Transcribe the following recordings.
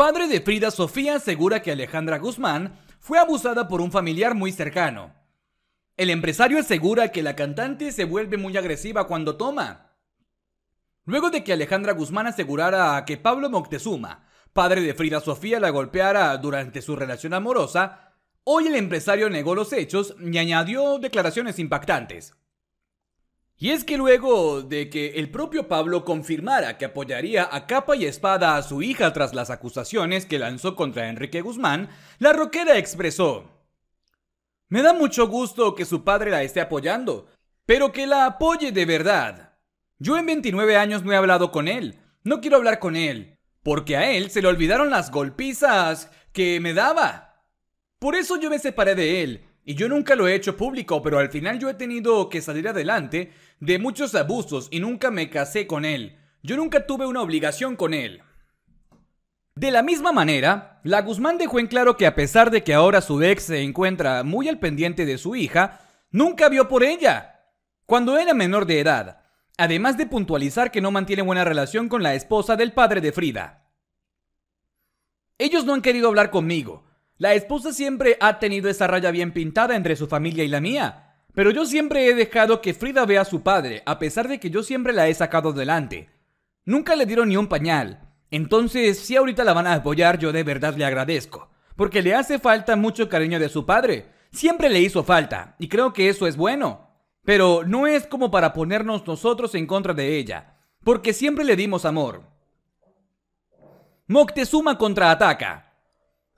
Padre de Frida Sofía asegura que Alejandra Guzmán fue abusada por un familiar muy cercano. El empresario asegura que la cantante se vuelve muy agresiva cuando toma. Luego de que Alejandra Guzmán asegurara que Pablo Moctezuma, padre de Frida Sofía, la golpeara durante su relación amorosa, hoy el empresario negó los hechos y añadió declaraciones impactantes. Y es que luego de que el propio Pablo confirmara que apoyaría a capa y espada a su hija tras las acusaciones que lanzó contra Enrique Guzmán, la roquera expresó, Me da mucho gusto que su padre la esté apoyando, pero que la apoye de verdad. Yo en 29 años no he hablado con él, no quiero hablar con él, porque a él se le olvidaron las golpizas que me daba. Por eso yo me separé de él, y yo nunca lo he hecho público, pero al final yo he tenido que salir adelante de muchos abusos y nunca me casé con él. Yo nunca tuve una obligación con él. De la misma manera, la Guzmán dejó en claro que a pesar de que ahora su ex se encuentra muy al pendiente de su hija, nunca vio por ella, cuando era menor de edad, además de puntualizar que no mantiene buena relación con la esposa del padre de Frida. Ellos no han querido hablar conmigo, la esposa siempre ha tenido esa raya bien pintada entre su familia y la mía. Pero yo siempre he dejado que Frida vea a su padre, a pesar de que yo siempre la he sacado delante. Nunca le dieron ni un pañal. Entonces, si ahorita la van a apoyar, yo de verdad le agradezco. Porque le hace falta mucho cariño de su padre. Siempre le hizo falta, y creo que eso es bueno. Pero no es como para ponernos nosotros en contra de ella, porque siempre le dimos amor. Moctezuma contraataca.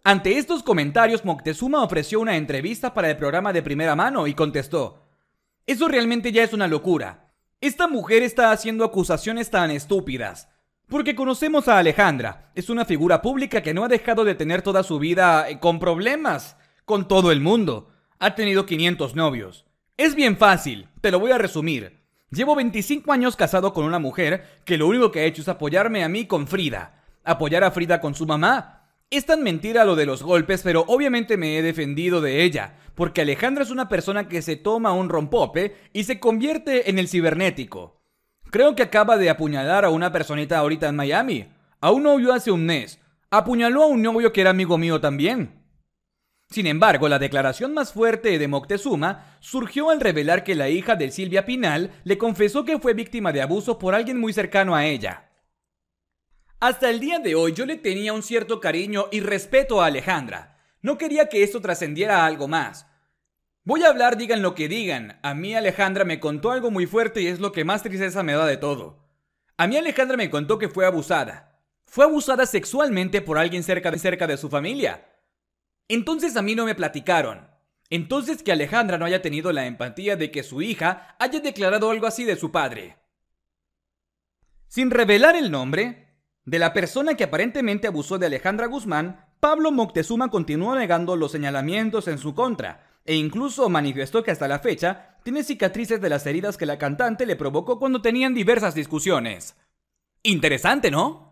Ante estos comentarios, Moctezuma ofreció una entrevista para el programa de primera mano y contestó, Eso realmente ya es una locura. Esta mujer está haciendo acusaciones tan estúpidas. Porque conocemos a Alejandra, es una figura pública que no ha dejado de tener toda su vida eh, con problemas, con todo el mundo. Ha tenido 500 novios. Es bien fácil, te lo voy a resumir. Llevo 25 años casado con una mujer que lo único que ha hecho es apoyarme a mí con Frida, apoyar a Frida con su mamá, es tan mentira lo de los golpes, pero obviamente me he defendido de ella, porque Alejandra es una persona que se toma un rompope y se convierte en el cibernético. Creo que acaba de apuñalar a una personita ahorita en Miami, a un novio hace un mes, apuñaló a un novio que era amigo mío también. Sin embargo, la declaración más fuerte de Moctezuma surgió al revelar que la hija de Silvia Pinal le confesó que fue víctima de abuso por alguien muy cercano a ella. Hasta el día de hoy yo le tenía un cierto cariño y respeto a Alejandra. No quería que esto trascendiera a algo más. Voy a hablar, digan lo que digan. A mí Alejandra me contó algo muy fuerte y es lo que más tristeza me da de todo. A mí Alejandra me contó que fue abusada. Fue abusada sexualmente por alguien cerca de, cerca de su familia. Entonces a mí no me platicaron. Entonces que Alejandra no haya tenido la empatía de que su hija haya declarado algo así de su padre. Sin revelar el nombre, de la persona que aparentemente abusó de Alejandra Guzmán, Pablo Moctezuma continuó negando los señalamientos en su contra e incluso manifestó que hasta la fecha tiene cicatrices de las heridas que la cantante le provocó cuando tenían diversas discusiones. Interesante, ¿no?